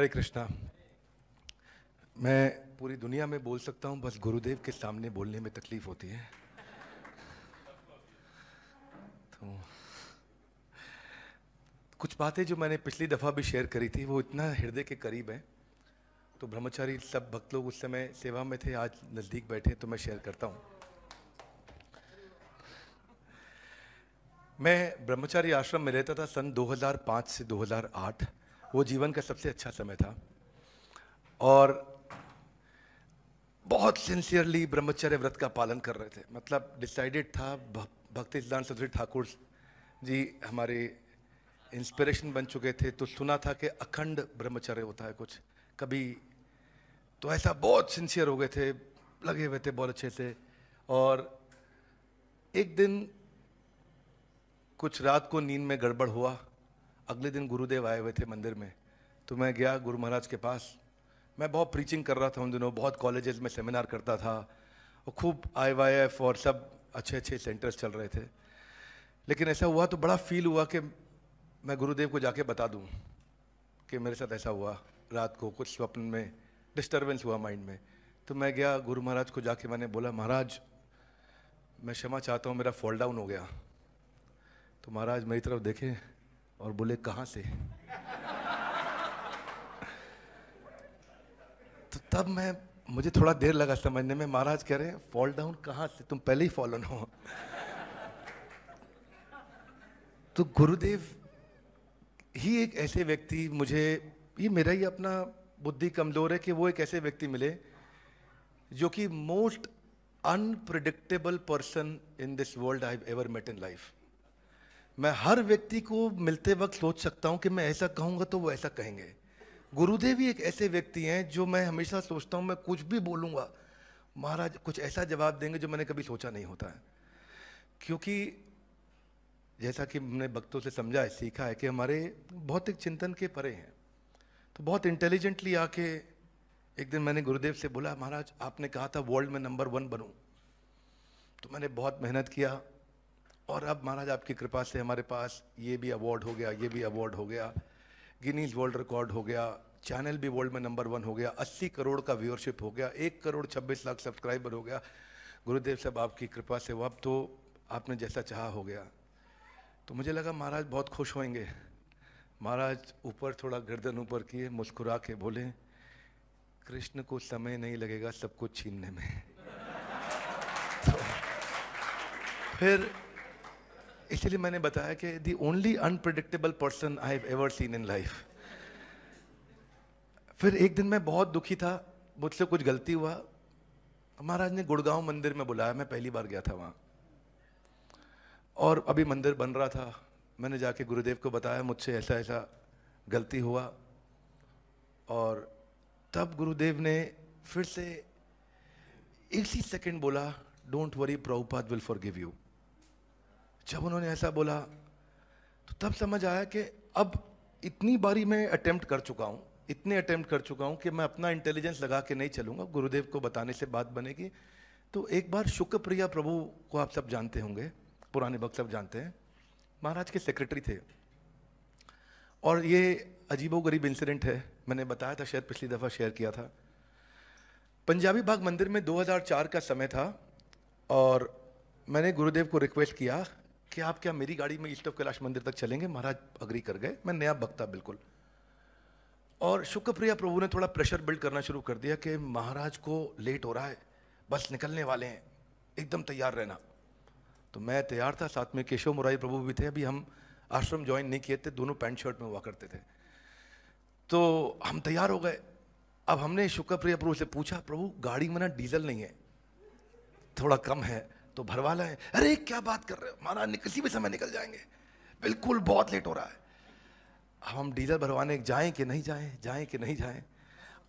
हरे कृष्णा मैं पूरी दुनिया में बोल सकता हूँ बस गुरुदेव के सामने बोलने में तकलीफ होती है तो कुछ बातें जो मैंने पिछली दफ़ा भी शेयर करी थी वो इतना हृदय के करीब हैं तो ब्रह्मचारी सब भक्त लोग उस समय सेवा में थे आज नज़दीक बैठे तो मैं शेयर करता हूँ मैं ब्रह्मचारी आश्रम में रहता था सन 2005 से 2008 वो जीवन का सबसे अच्छा समय था और बहुत सिंसियरली ब्रह्मचर्य व्रत का पालन कर रहे थे मतलब डिसाइडेड था भक्ति सिद्धांत सरस्वती ठाकुर जी हमारे इंस्पिरेशन बन चुके थे तो सुना था कि अखंड ब्रह्मचर्य होता है कुछ कभी तो ऐसा बहुत सिंसियर हो गए थे लगे हुए थे बहुत अच्छे से और एक दिन कुछ रात को नींद में गड़बड़ हुआ अगले दिन गुरुदेव आए हुए थे मंदिर में तो मैं गया गुरु महाराज के पास मैं बहुत प्रीचिंग कर रहा था उन दिनों बहुत कॉलेजेस में सेमिनार करता था और खूब आई वाई एफ और सब अच्छे अच्छे सेंटर्स चल रहे थे लेकिन ऐसा हुआ तो बड़ा फील हुआ कि मैं गुरुदेव को जाके बता दूँ कि मेरे साथ ऐसा हुआ रात को कुछ स्वप्न में डिस्टर्बेंस हुआ माइंड में तो मैं गया गुरु महाराज को जाके मैंने बोला महाराज मैं क्षमा चाहता हूँ मेरा फॉल डाउन हो गया तो महाराज मेरी तरफ देखें और बोले कहाँ से तो तब मैं मुझे थोड़ा देर लगा समझने में महाराज कह रहे हैं फॉल डाउन कहाँ से तुम पहले ही फॉलन हो तो गुरुदेव ही एक ऐसे व्यक्ति मुझे ये मेरा ही अपना बुद्धि कमज़ोर है कि वो एक ऐसे व्यक्ति मिले जो कि most unpredictable person in this world I ever met in life मैं हर व्यक्ति को मिलते वक्त सोच सकता हूँ कि मैं ऐसा कहूँगा तो वो ऐसा कहेंगे गुरुदेव ही एक ऐसे व्यक्ति हैं जो मैं हमेशा सोचता हूँ मैं कुछ भी बोलूँगा महाराज कुछ ऐसा जवाब देंगे जो मैंने कभी सोचा नहीं होता है क्योंकि जैसा कि हमने भक्तों से समझा है सीखा है कि हमारे भौतिक चिंतन के परे हैं तो बहुत इंटेलिजेंटली आके एक दिन मैंने गुरुदेव से बोला महाराज आपने कहा था वर्ल्ड में नंबर वन बनूँ तो मैंने बहुत मेहनत किया और अब महाराज आपकी कृपा से हमारे पास ये भी अवार्ड हो गया ये भी अवार्ड हो गया गिनीज वर्ल्ड रिकॉर्ड हो गया चैनल भी वर्ल्ड में नंबर वन हो गया अस्सी करोड़ का व्यूअरशिप हो गया एक करोड़ छब्बीस लाख सब्सक्राइबर हो गया गुरुदेव साहब आपकी कृपा से वो अब तो आपने जैसा चाहा हो गया तो मुझे लगा महाराज बहुत खुश होंगे महाराज ऊपर थोड़ा गर्दन ऊपर किए मुस्कुरा के बोले कृष्ण को समय नहीं लगेगा सब कुछ छीनने में तो फिर इसलिए मैंने बताया कि the only unpredictable person I have ever seen in life फिर एक दिन मैं बहुत दुखी था मुझसे कुछ गलती हुआ महाराज ने गुड़गांव मंदिर में बुलाया मैं पहली बार गया था वहाँ और अभी मंदिर बन रहा था मैंने जाके गुरुदेव को बताया मुझसे ऐसा ऐसा गलती हुआ और तब गुरुदेव ने फिर से इसी सेकंड बोला don't worry Prabhupada will forgive you जब उन्होंने ऐसा बोला तो तब समझ आया कि अब इतनी बारी मैं अटैम्प्ट कर चुका हूँ इतने अटैम्प्ट कर चुका हूँ कि मैं अपना इंटेलिजेंस लगा के नहीं चलूँगा गुरुदेव को बताने से बात बनेगी तो एक बार शुक्रप्रिया प्रभु को आप सब जानते होंगे पुराने भक्त सब जानते हैं महाराज के सेक्रेटरी थे और ये अजीबो गरीब इंसिडेंट है मैंने बताया था शायद पिछली दफ़ा शेयर किया था पंजाबी बाग मंदिर में 2004 का समय था और मैंने गुरुदेव को रिक्वेस्ट किया कि आप क्या मेरी गाड़ी में ईस्ट ऑफ कैलाश मंदिर तक चलेंगे महाराज अग्री कर गए मैं नया भक्ता बिल्कुल और शुक्रप्रिया प्रभु ने थोड़ा प्रेशर बिल्ड करना शुरू कर दिया कि महाराज को लेट हो रहा है बस निकलने वाले हैं एकदम तैयार रहना तो मैं तैयार था साथ में केशव मुरारी प्रभु भी थे अभी हम आश्रम ज्वाइन नहीं किए थे दोनों पैंट शर्ट में हुआ करते थे तो हम तैयार हो गए अब हमने शुक्रप्रिया प्रभु से पूछा प्रभु गाड़ी में ना डीजल नहीं है थोड़ा कम है तो भरवाला है अरे क्या बात कर रहे हो महाराज किसी भी समय निकल जाएंगे बिल्कुल बहुत लेट हो रहा है अब हम डीजल भरवाने जाएं कि नहीं जाएं जाएं कि नहीं जाएं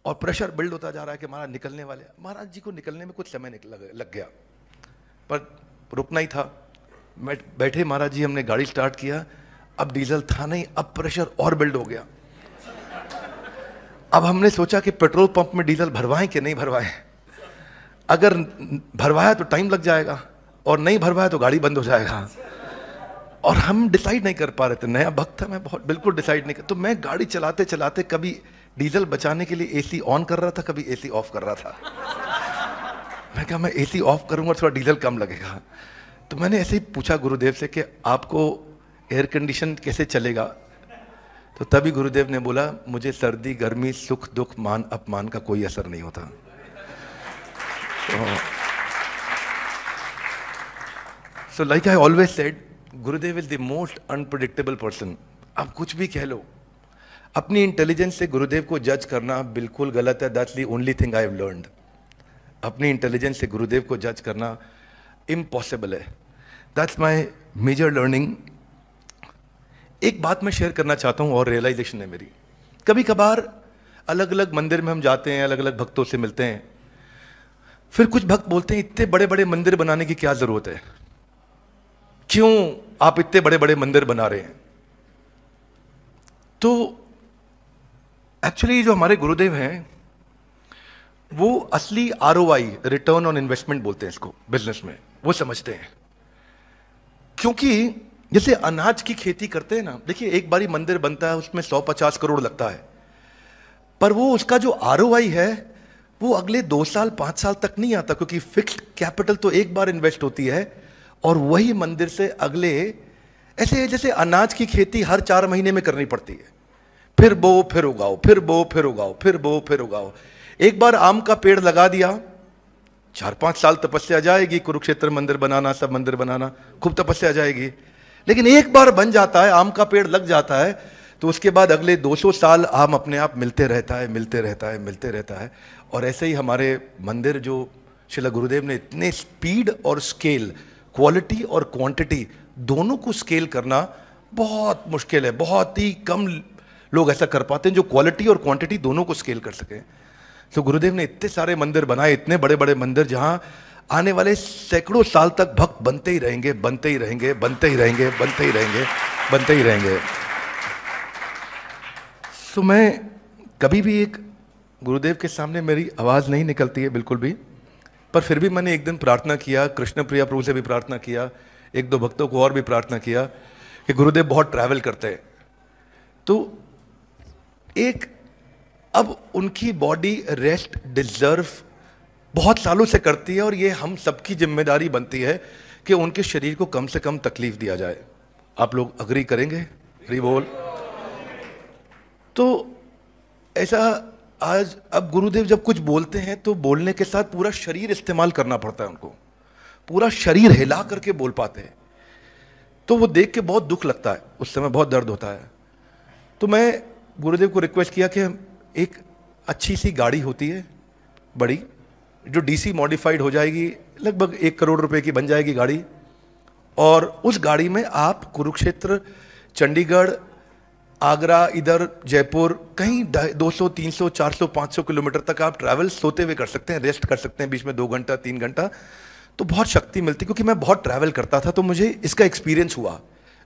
और प्रेशर बिल्ड होता जा रहा है कि महाराज निकलने वाले महाराज जी को निकलने में कुछ समय लग गया पर रुकना ही था बैठे महाराज जी हमने गाड़ी स्टार्ट किया अब डीजल था नहीं अब प्रेशर और बिल्ड हो गया अब हमने सोचा कि पेट्रोल पंप में डीजल भरवाएं कि नहीं भरवाएं अगर भरवाया तो टाइम लग जाएगा और नहीं भरवाया तो गाड़ी बंद हो जाएगा और हम डिसाइड नहीं कर पा रहे थे नया भक्त था मैं बहुत बिल्कुल डिसाइड नहीं कर तो मैं गाड़ी चलाते चलाते कभी डीजल बचाने के लिए एसी ऑन कर रहा था कभी एसी ऑफ कर रहा था मैं कहा मैं एसी ऑफ करूंगा थोड़ा डीजल कम लगेगा तो मैंने ऐसे ही पूछा गुरुदेव से कि आपको एयर कंडीशन कैसे चलेगा तो तभी गुरुदेव ने बोला मुझे सर्दी गर्मी सुख दुख मान अपमान का कोई असर नहीं होता so like I always said Gurudev is the most unpredictable person आप कुछ भी कह लो अपनी इंटेलिजेंस से गुरुदेव को जज करना बिल्कुल गलत है that's the only thing I have learn अपनी इंटेलिजेंस से गुरुदेव को जज करना इम्पॉसिबल है दैट्स माई मेजर लर्निंग एक बात मैं शेयर करना चाहता हूँ और रियलाइजेशन है मेरी कभी कभार अलग अलग मंदिर में हम जाते हैं अलग अलग भक्तों से मिलते हैं फिर कुछ भक्त बोलते हैं इतने बड़े बड़े मंदिर बनाने की क्या जरूरत है क्यों आप इतने बड़े बड़े मंदिर बना रहे हैं तो एक्चुअली जो हमारे गुरुदेव हैं वो असली आर रिटर्न ऑन इन्वेस्टमेंट बोलते हैं इसको बिजनेस में वो समझते हैं क्योंकि जैसे अनाज की खेती करते हैं ना देखिए एक बारी मंदिर बनता है उसमें सौ पचास करोड़ लगता है पर वो उसका जो आर है वो अगले दो साल पांच साल तक नहीं आता क्योंकि फिक्स्ड कैपिटल तो एक बार इन्वेस्ट होती है और वही मंदिर से अगले ऐसे जैसे अनाज की खेती हर चार महीने में करनी पड़ती है फिर बो फिर उगाओ फिर बो फिर उगाओ फिर बो फिर उगाओ एक बार आम का पेड़ लगा दिया चार पांच साल तपस्या जाएगी कुरुक्षेत्र मंदिर बनाना सब मंदिर बनाना खूब तपस्या जाएगी लेकिन एक बार बन जाता है आम का पेड़ लग जाता है तो उसके बाद अगले 200 साल हम अपने आप मिलते रहता है मिलते रहता है मिलते रहता है और ऐसे ही हमारे मंदिर जो शिला गुरुदेव ने इतने स्पीड और स्केल क्वालिटी और क्वांटिटी दोनों को स्केल करना बहुत मुश्किल है बहुत ही कम लोग ऐसा कर पाते हैं जो क्वालिटी और क्वांटिटी दोनों को स्केल कर सकें तो गुरुदेव ने इतने सारे मंदिर बनाए इतने बड़े बड़े मंदिर जहाँ आने वाले सैकड़ों साल तक भक्त बनते ही रहेंगे बनते ही रहेंगे बनते ही रहेंगे बनते ही रहेंगे बनते ही रहेंगे, बनते ही रहेंगे। सो मैं कभी भी एक गुरुदेव के सामने मेरी आवाज़ नहीं निकलती है बिल्कुल भी पर फिर भी मैंने एक दिन प्रार्थना किया कृष्ण प्रिया प्रभु से भी प्रार्थना किया एक दो भक्तों को और भी प्रार्थना किया कि गुरुदेव बहुत ट्रैवल करते हैं तो एक अब उनकी बॉडी रेस्ट डिजर्व बहुत सालों से करती है और ये हम सबकी जिम्मेदारी बनती है कि उनके शरीर को कम से कम तकलीफ दिया जाए आप लोग अग्री करेंगे हरी बोल तो ऐसा आज अब गुरुदेव जब कुछ बोलते हैं तो बोलने के साथ पूरा शरीर इस्तेमाल करना पड़ता है उनको पूरा शरीर हिला करके बोल पाते हैं तो वो देख के बहुत दुख लगता है उस समय बहुत दर्द होता है तो मैं गुरुदेव को रिक्वेस्ट किया कि एक अच्छी सी गाड़ी होती है बड़ी जो डीसी मॉडिफाइड हो जाएगी लगभग एक करोड़ रुपए की बन जाएगी गाड़ी और उस गाड़ी में आप कुरुक्षेत्र चंडीगढ़ आगरा इधर जयपुर कहीं 200, 300, 400, 500 किलोमीटर तक आप ट्रैवल सोते हुए कर सकते हैं रेस्ट कर सकते हैं बीच में दो घंटा तीन घंटा तो बहुत शक्ति मिलती क्योंकि मैं बहुत ट्रैवल करता था तो मुझे इसका एक्सपीरियंस हुआ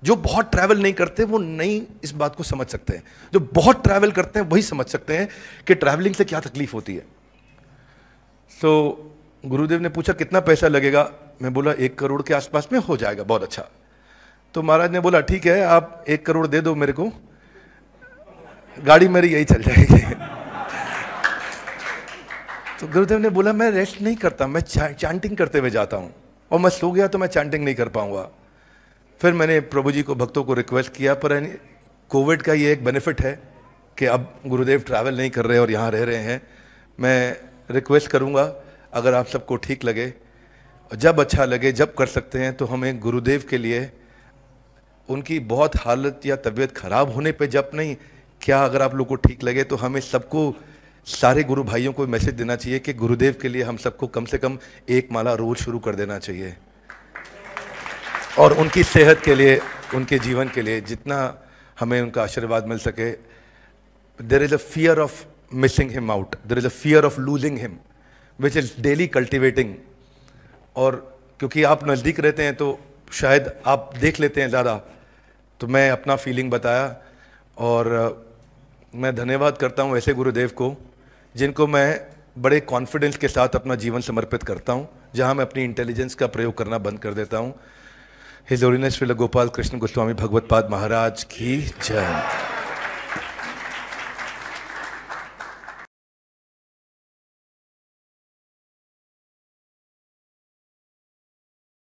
जो बहुत ट्रैवल नहीं करते वो नहीं इस बात को समझ सकते हैं जो बहुत ट्रैवल करते हैं वही समझ सकते हैं कि ट्रैवलिंग से क्या तकलीफ होती है सो so, गुरुदेव ने पूछा कितना पैसा लगेगा मैं बोला एक करोड़ के आसपास में हो जाएगा बहुत अच्छा तो महाराज ने बोला ठीक है आप एक करोड़ दे दो मेरे को गाड़ी मेरी यही चल जाएगी तो गुरुदेव ने बोला मैं रेस्ट नहीं करता मैं चैंटिंग करते हुए जाता हूँ और मैं सो गया तो मैं चैंटिंग नहीं कर पाऊँगा फिर मैंने प्रभु जी को भक्तों को रिक्वेस्ट किया पर कोविड का ये एक बेनिफिट है कि अब गुरुदेव ट्रैवल नहीं कर रहे और यहाँ रह रहे हैं मैं रिक्वेस्ट करूँगा अगर आप सबको ठीक लगे जब अच्छा लगे जब कर सकते हैं तो हमें गुरुदेव के लिए उनकी बहुत हालत या तबीयत खराब होने पे जब नहीं क्या अगर आप लोग को ठीक लगे तो हमें सबको सारे गुरु भाइयों को मैसेज देना चाहिए कि गुरुदेव के लिए हम सबको कम से कम एक माला रोज शुरू कर देना चाहिए और उनकी सेहत के लिए उनके जीवन के लिए जितना हमें उनका आशीर्वाद मिल सके there is a fear of missing him out there is a fear of losing him which is daily cultivating और क्योंकि आप नज़दीक रहते हैं तो शायद आप देख लेते हैं ज़्यादा तो मैं अपना फीलिंग बताया और मैं धन्यवाद करता हूँ ऐसे गुरुदेव को जिनको मैं बड़े कॉन्फिडेंस के साथ अपना जीवन समर्पित करता हूँ जहाँ मैं अपनी इंटेलिजेंस का प्रयोग करना बंद कर देता हूँ हिजोरीने गोपाल कृष्ण गोस्वामी भगवत पाद महाराज की जय